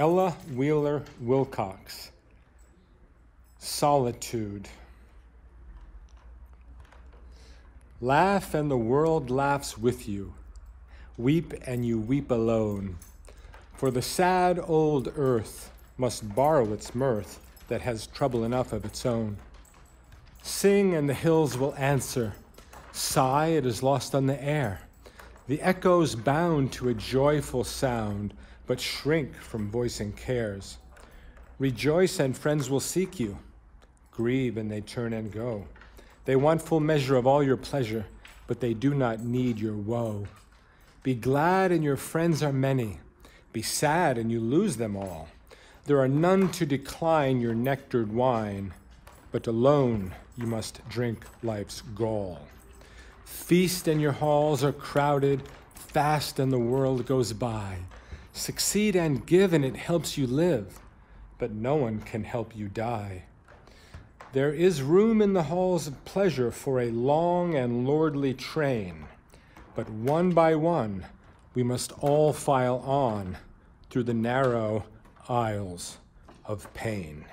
Ella Wheeler Wilcox, Solitude. Laugh and the world laughs with you. Weep and you weep alone. For the sad old earth must borrow its mirth that has trouble enough of its own. Sing and the hills will answer. Sigh, it is lost on the air. The echoes bound to a joyful sound, but shrink from voicing cares. Rejoice and friends will seek you. Grieve and they turn and go. They want full measure of all your pleasure, but they do not need your woe. Be glad and your friends are many. Be sad and you lose them all. There are none to decline your nectared wine, but alone you must drink life's gall. Feast and your halls are crowded, fast and the world goes by. Succeed and give, and it helps you live, but no one can help you die. There is room in the halls of pleasure for a long and lordly train, but one by one we must all file on through the narrow aisles of pain.